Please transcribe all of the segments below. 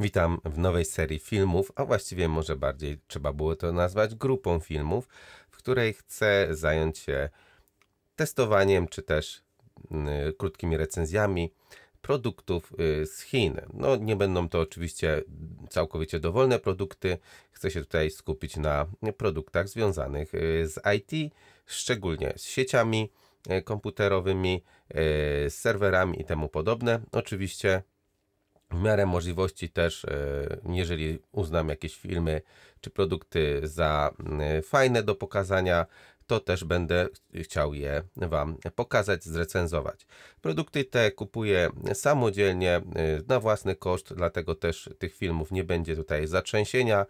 Witam w nowej serii filmów, a właściwie może bardziej trzeba było to nazwać grupą filmów, w której chcę zająć się testowaniem czy też mm, y, krótkimi recenzjami produktów y, z Chin. No nie będą to oczywiście całkowicie dowolne produkty. Chcę się tutaj skupić na produktach związanych y, z IT, szczególnie z sieciami komputerowymi, z serwerami i temu podobne. Oczywiście w miarę możliwości też, e, jeżeli uznam jakieś filmy czy produkty za e, fajne do pokazania, to też będę chciał je Wam pokazać, zrecenzować. Produkty te kupuję samodzielnie, e, na własny koszt, dlatego też tych filmów nie będzie tutaj zatrzęsienia.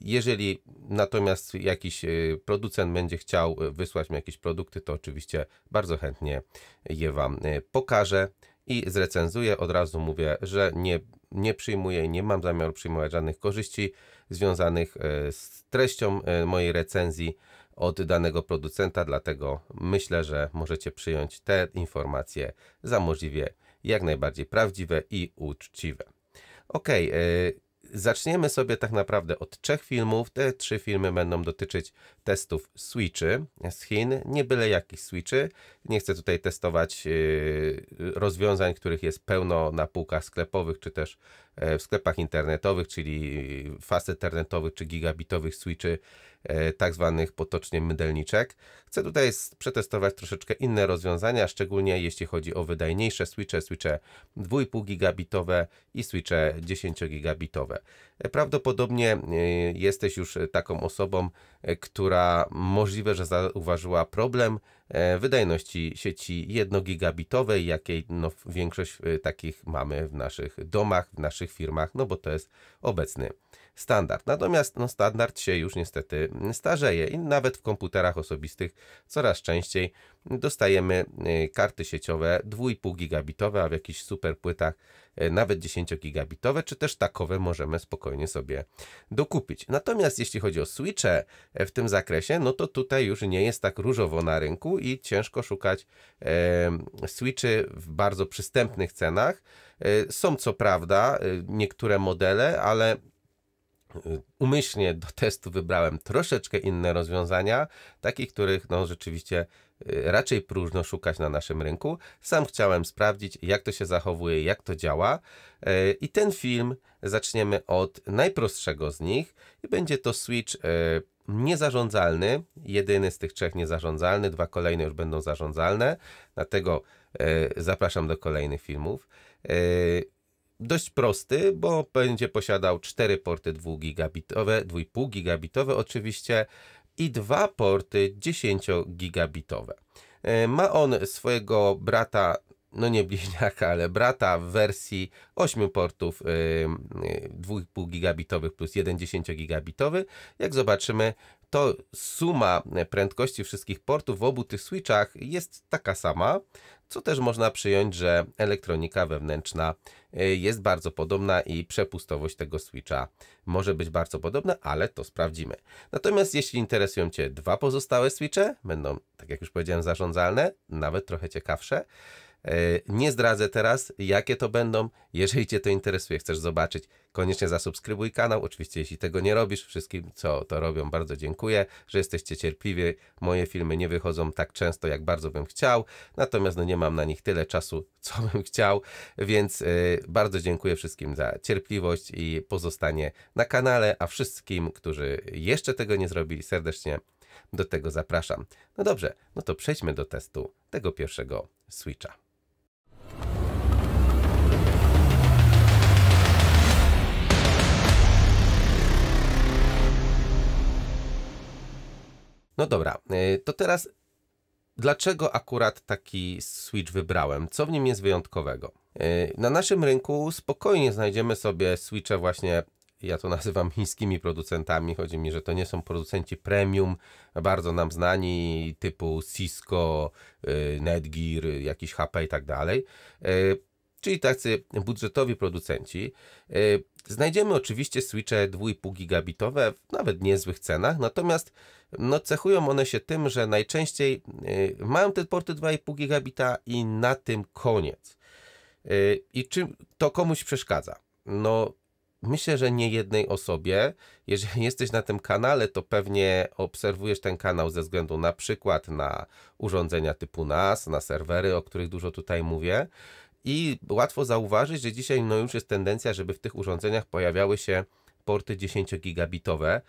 Jeżeli natomiast jakiś producent będzie chciał wysłać mi jakieś produkty, to oczywiście bardzo chętnie je Wam pokażę i zrecenzuję. Od razu mówię, że nie, nie przyjmuję i nie mam zamiaru przyjmować żadnych korzyści związanych e, z treścią e, mojej recenzji od danego producenta, dlatego myślę, że możecie przyjąć te informacje za możliwie jak najbardziej prawdziwe i uczciwe. Ok, zaczniemy sobie tak naprawdę od trzech filmów. Te trzy filmy będą dotyczyć testów Switchy z Chin, nie byle jakich Switchy. Nie chcę tutaj testować y, rozwiązań, których jest pełno na półkach sklepowych, czy też E, w sklepach internetowych, czyli faz internetowych czy gigabitowych switchy, e, tak zwanych potocznie mydelniczek. Chcę tutaj przetestować troszeczkę inne rozwiązania, szczególnie jeśli chodzi o wydajniejsze switche, switche 2,5 gigabitowe i switche 10 gigabitowe. E, prawdopodobnie jesteś już taką osobą, która możliwe, że zauważyła problem E, wydajności sieci 1 gigabitowej, jakiej no, większość e, takich mamy w naszych domach, w naszych firmach, no bo to jest obecny standard. Natomiast no, standard się już niestety starzeje i nawet w komputerach osobistych coraz częściej dostajemy y, karty sieciowe 2,5 gigabitowe, a w jakichś super płytach y, nawet 10 gigabitowe, czy też takowe możemy spokojnie sobie dokupić. Natomiast jeśli chodzi o switche e, w tym zakresie, no to tutaj już nie jest tak różowo na rynku i ciężko szukać e, switchy w bardzo przystępnych cenach. E, są co prawda y, niektóre modele, ale umyślnie do testu wybrałem troszeczkę inne rozwiązania, takich, których no, rzeczywiście y, raczej próżno szukać na naszym rynku. Sam chciałem sprawdzić, jak to się zachowuje, jak to działa. Y, I ten film zaczniemy od najprostszego z nich i będzie to switch y, niezarządzalny, jedyny z tych trzech niezarządzalny, dwa kolejne już będą zarządzalne, dlatego zapraszam do kolejnych filmów dość prosty, bo będzie posiadał cztery porty 2 gigabitowe, 2,5 gigabitowe oczywiście i dwa porty 10 gigabitowe. E, ma on swojego brata no nie bliźniaka, ale brata w wersji 8 portów 2,5 y, y, gigabitowych plus 1,10 10 gigabitowy. Jak zobaczymy, to suma prędkości wszystkich portów w obu tych switchach jest taka sama, co też można przyjąć, że elektronika wewnętrzna y, jest bardzo podobna i przepustowość tego switcha może być bardzo podobna, ale to sprawdzimy. Natomiast jeśli interesują Cię dwa pozostałe switche, będą, tak jak już powiedziałem, zarządzalne, nawet trochę ciekawsze, E, nie zdradzę teraz, jakie to będą. Jeżeli Cię to interesuje, chcesz zobaczyć, koniecznie zasubskrybuj kanał. Oczywiście, jeśli tego nie robisz, wszystkim, co to robią, bardzo dziękuję, że jesteście cierpliwi. Moje filmy nie wychodzą tak często, jak bardzo bym chciał, natomiast no, nie mam na nich tyle czasu, co bym chciał, więc yy, bardzo dziękuję wszystkim za cierpliwość i pozostanie na kanale, a wszystkim, którzy jeszcze tego nie zrobili, serdecznie do tego zapraszam. No dobrze, no to przejdźmy do testu tego pierwszego switcha. No dobra, e, to teraz dlaczego akurat taki Switch wybrałem? Co w nim jest wyjątkowego? E, na naszym rynku spokojnie znajdziemy sobie Switche właśnie, ja to nazywam chińskimi producentami, chodzi mi, że to nie są producenci premium, bardzo nam znani typu Cisco, e, Netgear, jakiś HP i tak dalej czyli tacy budżetowi producenci. E, znajdziemy oczywiście switche 2,5 gigabitowe w nawet niezłych cenach, natomiast no, cechują one się tym, że najczęściej e, mają te porty 2,5 gigabita i na tym koniec. E, I czy to komuś przeszkadza? No, myślę, że nie jednej osobie. Jeżeli jesteś na tym kanale, to pewnie obserwujesz ten kanał ze względu na przykład na urządzenia typu NAS, na serwery, o których dużo tutaj mówię. I łatwo zauważyć, że dzisiaj no już jest tendencja, żeby w tych urządzeniach pojawiały się porty 10-gigabitowe,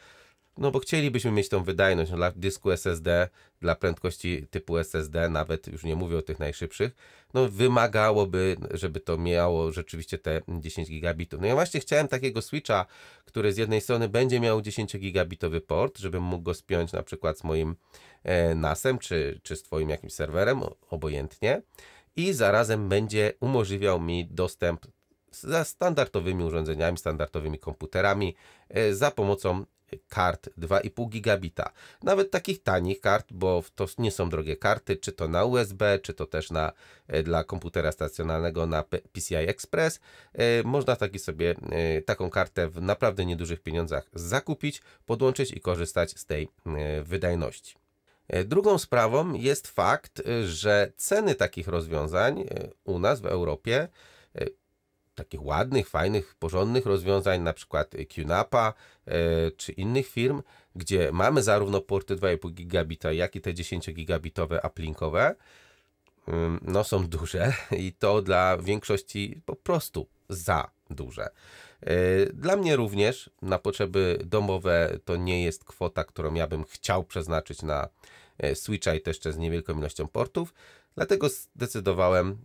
no bo chcielibyśmy mieć tą wydajność dla dysku SSD, dla prędkości typu SSD, nawet już nie mówię o tych najszybszych, no wymagałoby, żeby to miało rzeczywiście te 10 gigabitów. No ja właśnie chciałem takiego switcha, który z jednej strony będzie miał 10 gigabitowy port, żebym mógł go spiąć na przykład z moim e, NASem, czy, czy z twoim jakimś serwerem, obojętnie, i zarazem będzie umożliwiał mi dostęp ze standardowymi urządzeniami, standardowymi komputerami e, za pomocą kart 2,5 gigabita. Nawet takich tanich kart, bo to nie są drogie karty, czy to na USB, czy to też na, e, dla komputera stacjonarnego na PCI Express. E, można taki sobie taką kartę w naprawdę niedużych pieniądzach zakupić, podłączyć i korzystać z tej wydajności. E, drugą sprawą jest fakt, e, że ceny takich rozwiązań e, u nas w Europie, takich ładnych, fajnych, porządnych rozwiązań, na przykład QNAPA czy innych firm, gdzie mamy zarówno porty 2,5 gigabita, jak i te 10 gigabitowe uplinkowe, no są duże i to dla większości po prostu za duże. E, dla mnie również na potrzeby domowe to nie jest kwota, którą ja bym chciał przeznaczyć na e, Switcha i to jeszcze z niewielką ilością portów, dlatego zdecydowałem,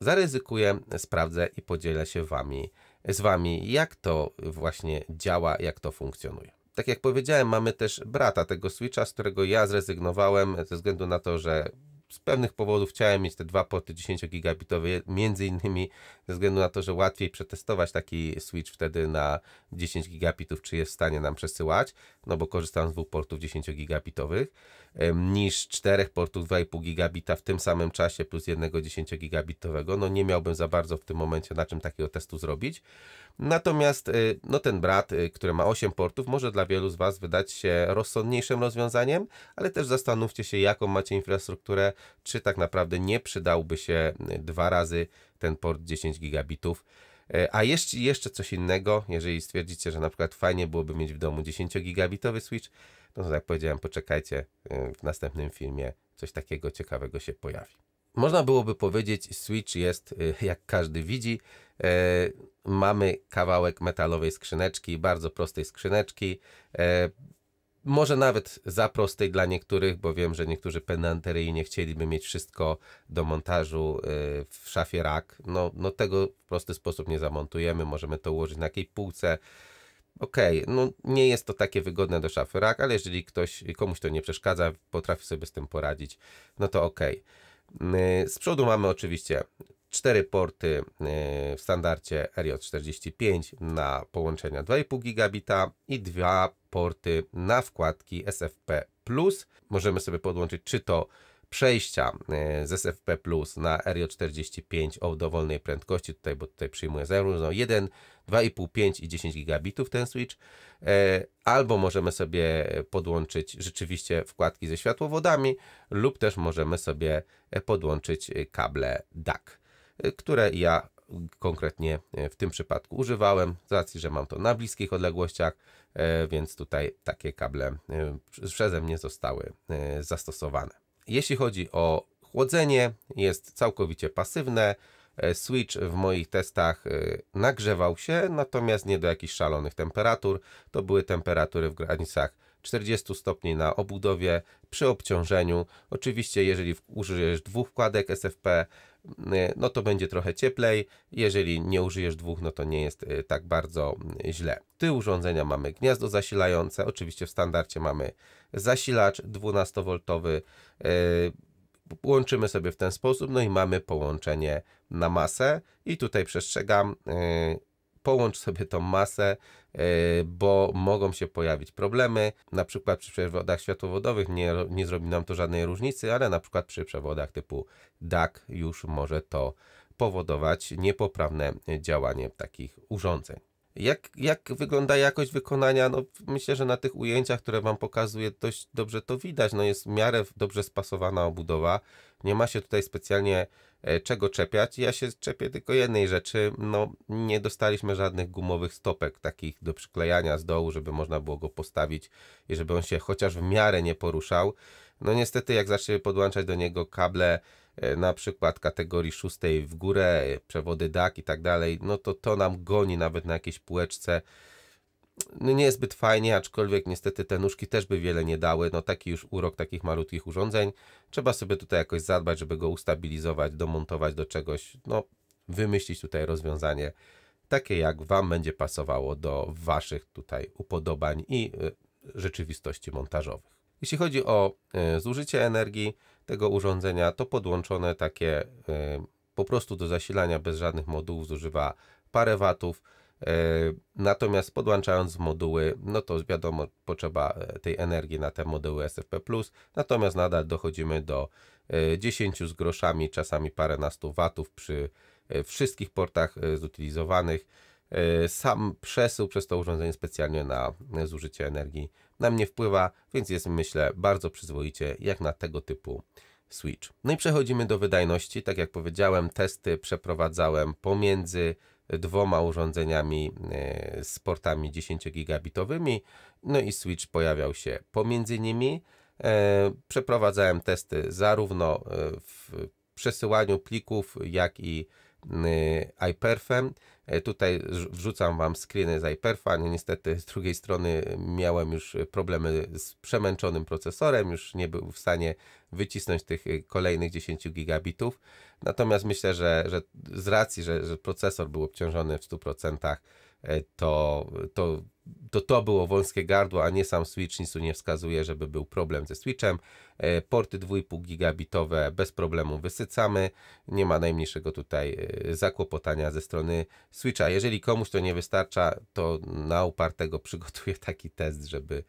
zaryzykuję, sprawdzę i podzielę się wami, z Wami, jak to właśnie działa, jak to funkcjonuje. Tak jak powiedziałem, mamy też brata tego Switcha, z którego ja zrezygnowałem ze względu na to, że z pewnych powodów chciałem mieć te dwa porty 10 gigabitowe, między innymi ze względu na to, że łatwiej przetestować taki switch wtedy na 10 gigabitów, czy jest w stanie nam przesyłać, no bo korzystam z dwóch portów 10 gigabitowych niż czterech portów 2,5 gigabita w tym samym czasie plus jednego 10 gigabitowego, no nie miałbym za bardzo w tym momencie na czym takiego testu zrobić. Natomiast y, no ten brat, y, który ma 8 portów, może dla wielu z Was wydać się rozsądniejszym rozwiązaniem, ale też zastanówcie się jaką macie infrastrukturę, czy tak naprawdę nie przydałby się y, dwa razy ten port 10 gigabitów. A jeszcze, jeszcze coś innego, jeżeli stwierdzicie, że na przykład fajnie byłoby mieć w domu 10 gigabitowy switch, no to tak jak powiedziałem, poczekajcie, y, w następnym filmie coś takiego ciekawego się pojawi. Można byłoby powiedzieć, Switch jest, y, jak każdy widzi, y, mamy kawałek metalowej skrzyneczki, bardzo prostej skrzyneczki, może nawet za prostej dla niektórych, bo wiem, że niektórzy pedanteryjnie chcieliby mieć wszystko do montażu w szafie rak. No, no tego w prosty sposób nie zamontujemy, możemy to ułożyć na jakiejś półce, okej, okay, no nie jest to takie wygodne do szafy rak, ale jeżeli ktoś, komuś to nie przeszkadza, potrafi sobie z tym poradzić, no to okej. Okay. Z przodu mamy oczywiście cztery porty y, w standardzie RJ45 na połączenia 2,5 gigabita i dwa porty na wkładki SFP+. Możemy sobie podłączyć czy to przejścia e, z SFP Plus na RJ45 o dowolnej prędkości, tutaj, bo tutaj przyjmuję zarówno 1, 2,5, 5 i 10 gigabitów ten switch, e, albo możemy sobie podłączyć rzeczywiście wkładki ze światłowodami, lub też możemy sobie e, podłączyć kable DAC, które ja konkretnie w tym przypadku używałem, z racji, że mam to na bliskich odległościach, więc tutaj takie kable przeze mnie zostały zastosowane. Jeśli chodzi o chłodzenie, jest całkowicie pasywne. E, Switch w moich testach e, nagrzewał się, natomiast nie do jakichś szalonych temperatur. To były temperatury w granicach 40 stopni na obudowie przy obciążeniu. Oczywiście jeżeli użyjesz dwóch wkładek SFP, y, no to będzie trochę cieplej. Jeżeli nie użyjesz dwóch, no to nie jest y, tak bardzo y, źle. Ty urządzenia mamy gniazdo zasilające, oczywiście w standardzie mamy zasilacz 12V. Łączymy sobie w ten sposób, no i mamy połączenie na masę i tutaj przestrzegam, połącz sobie tą masę, e, bo mogą się pojawić problemy. Na przykład przy przewodach światłowodowych nie, nie zrobi nam to żadnej różnicy, ale na przykład przy przewodach typu DAC już może to powodować niepoprawne działanie takich urządzeń. Jak, jak wygląda jakość wykonania? No, myślę, że na tych ujęciach, które Wam pokazuję, dość dobrze to widać. No, jest w miarę dobrze spasowana obudowa. Nie ma się tutaj specjalnie e, czego czepiać. Ja się czepię tylko jednej rzeczy. No, nie dostaliśmy żadnych gumowych stopek takich do przyklejania z dołu, żeby można było go postawić i żeby on się chociaż w miarę nie poruszał. No niestety, jak zaczniemy podłączać do niego kable E, na przykład kategorii szóstej w górę, przewody DAC i tak dalej, no to to nam goni nawet na jakiejś półeczce. No niezbyt fajnie, aczkolwiek niestety te nóżki też by wiele nie dały. No taki już urok takich malutkich urządzeń. Trzeba sobie tutaj jakoś zadbać, żeby go ustabilizować, domontować do czegoś. No wymyślić tutaj rozwiązanie takie, jak Wam będzie pasowało do Waszych tutaj upodobań i y, rzeczywistości montażowych. Jeśli chodzi o y, zużycie energii, tego urządzenia, to podłączone takie y, po prostu do zasilania bez żadnych modułów zużywa parę watów. Y, natomiast podłączając moduły, no to wiadomo, potrzeba y, tej energii na te moduły SFP. Natomiast nadal dochodzimy do 10 z groszami, czasami parę nastu watów przy wszystkich portach zutylizowanych. Y, sam przesył przez to urządzenie specjalnie na zużycie energii na mnie wpływa, więc jest myślę bardzo przyzwoicie jak na tego typu Switch. No i przechodzimy do wydajności. Tak jak powiedziałem, testy przeprowadzałem pomiędzy dwoma urządzeniami y, z portami 10 gigabitowymi, no i Switch pojawiał się pomiędzy nimi. Y, przeprowadzałem testy zarówno w przesyłaniu plików, jak i Y, iPerfem. E, tutaj wrzucam Wam screeny z iPerfa. Niestety z drugiej strony miałem już problemy z przemęczonym procesorem, już nie był w stanie wycisnąć tych y, kolejnych 10 gigabitów. Natomiast myślę, że, że z racji, że, że procesor był obciążony w 100%, e, to, to to to było wąskie gardło, a nie sam Switch, nic tu nie wskazuje, żeby był problem ze Switchem. E, porty 2,5 gigabitowe bez problemu wysycamy, nie ma najmniejszego tutaj e, zakłopotania ze strony Switcha. Jeżeli komuś to nie wystarcza, to na upartego przygotuję taki test, żeby,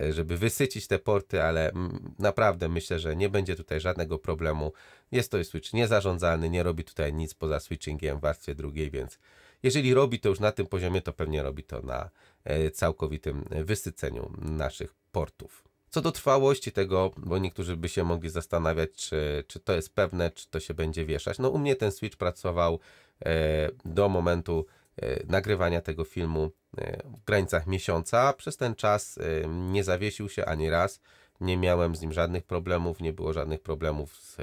e, żeby wysycić te porty, ale naprawdę myślę, że nie będzie tutaj żadnego problemu. Jest to Switch niezarządzalny, nie robi tutaj nic poza switchingiem w warstwie drugiej, więc jeżeli robi to już na tym poziomie, to pewnie robi to na E, całkowitym wysyceniu naszych portów. Co do trwałości tego, bo niektórzy by się mogli zastanawiać, czy, czy to jest pewne, czy to się będzie wieszać. No u mnie ten switch pracował e, do momentu e, nagrywania tego filmu w granicach miesiąca. Przez ten czas nie zawiesił się ani raz. Nie miałem z nim żadnych problemów, nie było żadnych problemów z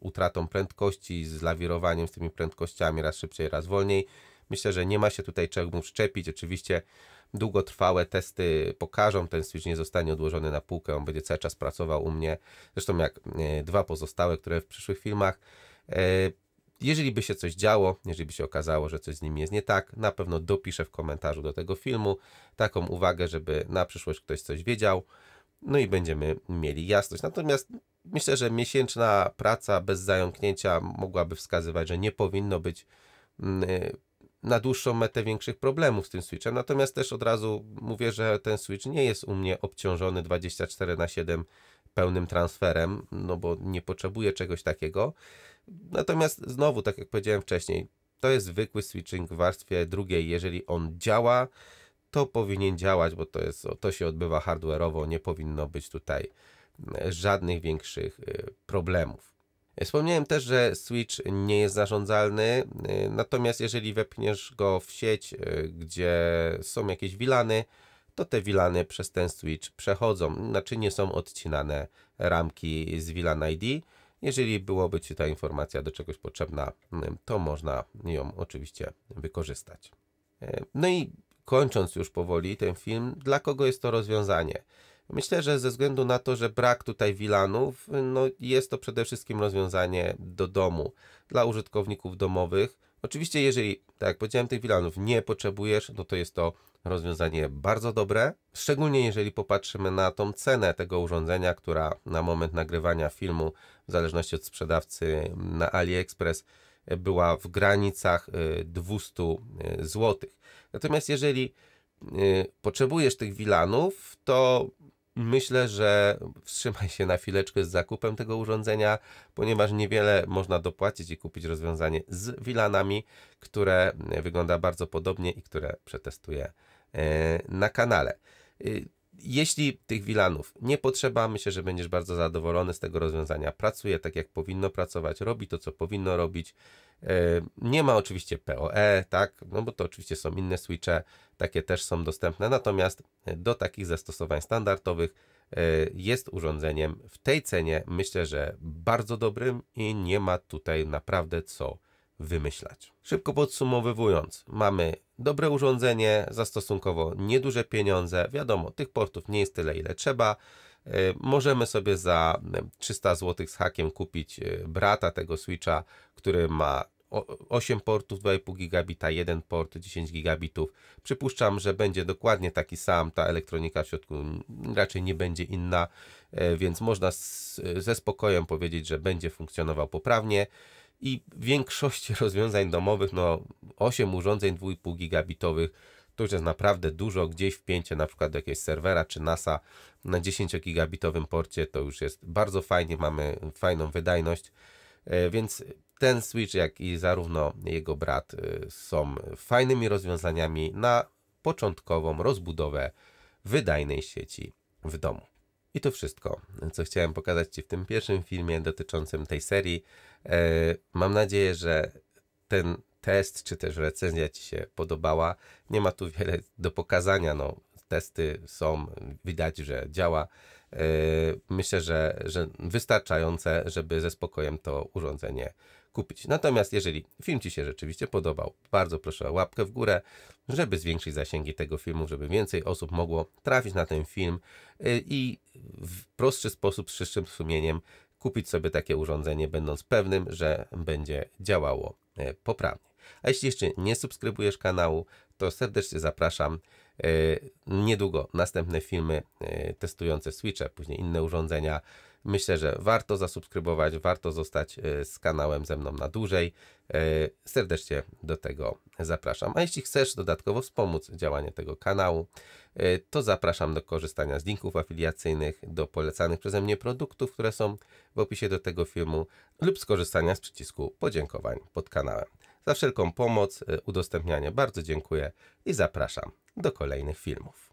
utratą prędkości, z lawirowaniem z tymi prędkościami, raz szybciej, raz wolniej. Myślę, że nie ma się tutaj czemu szczepić. Oczywiście długotrwałe testy pokażą, ten switch nie zostanie odłożony na półkę, on będzie cały czas pracował u mnie, zresztą jak e, dwa pozostałe, które w przyszłych filmach. E, jeżeli by się coś działo, jeżeli by się okazało, że coś z nim jest nie tak, na pewno dopiszę w komentarzu do tego filmu taką uwagę, żeby na przyszłość ktoś coś wiedział. No i będziemy mieli jasność. Natomiast myślę, że miesięczna praca bez zająknięcia mogłaby wskazywać, że nie powinno być mm, e, na dłuższą metę większych problemów z tym Switchem. Natomiast też od razu mówię, że ten Switch nie jest u mnie obciążony 24 na 7 pełnym transferem, no bo nie potrzebuję czegoś takiego. Natomiast znowu, tak jak powiedziałem wcześniej, to jest zwykły switching w warstwie drugiej. Jeżeli on działa, to powinien działać, bo to, jest, to się odbywa hardware'owo, nie powinno być tutaj e, żadnych większych e, problemów. Wspomniałem też, że Switch nie jest zarządzalny, y, natomiast jeżeli wepniesz go w sieć, y, gdzie są jakieś wilany, to te wilany przez ten Switch przechodzą, znaczy nie są odcinane ramki z VLAN ID. Jeżeli byłoby Ci ta informacja do czegoś potrzebna, y, to można ją oczywiście wykorzystać. No i kończąc już powoli ten film, dla kogo jest to rozwiązanie? Myślę, że ze względu na to, że brak tutaj wilanów, no jest to przede wszystkim rozwiązanie do domu dla użytkowników domowych. Oczywiście, jeżeli, tak jak powiedziałem, tych wilanów nie potrzebujesz, no to jest to rozwiązanie bardzo dobre, szczególnie jeżeli popatrzymy na tą cenę tego urządzenia, która na moment nagrywania filmu, w zależności od sprzedawcy na AliExpress, była w granicach 200 y, y, zł. Natomiast jeżeli y, potrzebujesz tych wilanów, to Myślę, że wstrzymaj się na chwileczkę z zakupem tego urządzenia, ponieważ niewiele można dopłacić i kupić rozwiązanie z Wilanami, które wygląda bardzo podobnie i które przetestuję e, na kanale. E, jeśli tych wilanów nie potrzeba, myślę, że będziesz bardzo zadowolony z tego rozwiązania. Pracuje tak, jak powinno pracować, robi to, co powinno robić. E, nie ma oczywiście PoE, tak, no bo to oczywiście są inne switche, takie też są dostępne, natomiast do takich zastosowań standardowych e, jest urządzeniem w tej cenie, myślę, że bardzo dobrym i nie ma tutaj naprawdę co wymyślać. Szybko podsumowując, mamy dobre urządzenie za stosunkowo nieduże pieniądze. Wiadomo, tych portów nie jest tyle, ile trzeba. Y, możemy sobie za 300 y, zł z hakiem kupić y, brata tego Switcha, który ma 8 portów 2,5 gigabita, 1 port 10 gigabitów. Przypuszczam, że będzie dokładnie taki sam, ta elektronika w środku raczej nie będzie inna, więc można z, ze spokojem powiedzieć, że będzie funkcjonował poprawnie i większość rozwiązań domowych, no 8 urządzeń 2,5 gigabitowych, to już jest naprawdę dużo, gdzieś wpięcie na przykład do jakiegoś serwera czy NASA na 10 gigabitowym porcie to już jest bardzo fajnie, mamy fajną wydajność, e, więc ten Switch, jak i zarówno jego brat e, są fajnymi rozwiązaniami na początkową rozbudowę wydajnej sieci w domu. I to wszystko, co chciałem pokazać Ci w tym pierwszym filmie dotyczącym tej serii. E, mam nadzieję, że ten test czy też recenzja Ci się podobała. Nie ma tu wiele do pokazania. No, testy są, widać, że działa. E, myślę, że, że wystarczające, żeby ze spokojem to urządzenie kupić. Natomiast jeżeli film Ci się rzeczywiście podobał, bardzo proszę o łapkę w górę, żeby zwiększyć zasięgi tego filmu, żeby więcej osób mogło trafić na ten film y, i w prostszy sposób, z czystszym sumieniem kupić sobie takie urządzenie, będąc pewnym, że będzie działało y, poprawnie. A jeśli jeszcze nie subskrybujesz kanału, to serdecznie zapraszam E, niedługo następne filmy e, testujące Switche, później inne urządzenia. Myślę, że warto zasubskrybować, warto zostać e, z kanałem ze mną na dłużej. Serdecznie do tego zapraszam. A jeśli chcesz dodatkowo wspomóc działanie tego kanału, to zapraszam do korzystania z linków afiliacyjnych, do polecanych przeze mnie produktów, które są w opisie do tego filmu lub skorzystania z przycisku podziękowań pod kanałem za wszelką pomoc, y, udostępnianie. Bardzo dziękuję i zapraszam do kolejnych filmów.